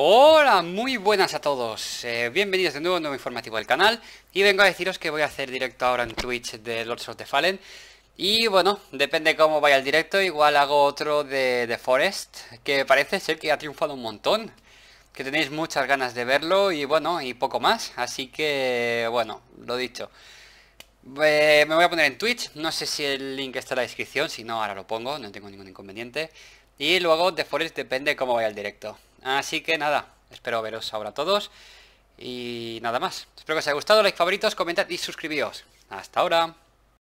Hola, muy buenas a todos. Eh, bienvenidos de nuevo a un nuevo informativo del canal. Y vengo a deciros que voy a hacer directo ahora en Twitch de Lords of the Fallen. Y bueno, depende cómo vaya el directo, igual hago otro de, The Forest, que parece ser que ha triunfado un montón. Que tenéis muchas ganas de verlo y bueno, y poco más. Así que, bueno, lo dicho. Eh, me voy a poner en Twitch, no sé si el link está en la descripción, si no ahora lo pongo, no tengo ningún inconveniente. Y luego The Forest depende cómo vaya el directo. Así que nada, espero veros ahora todos. Y nada más. Espero que os haya gustado, like, favoritos, comentad y suscribíos. Hasta ahora.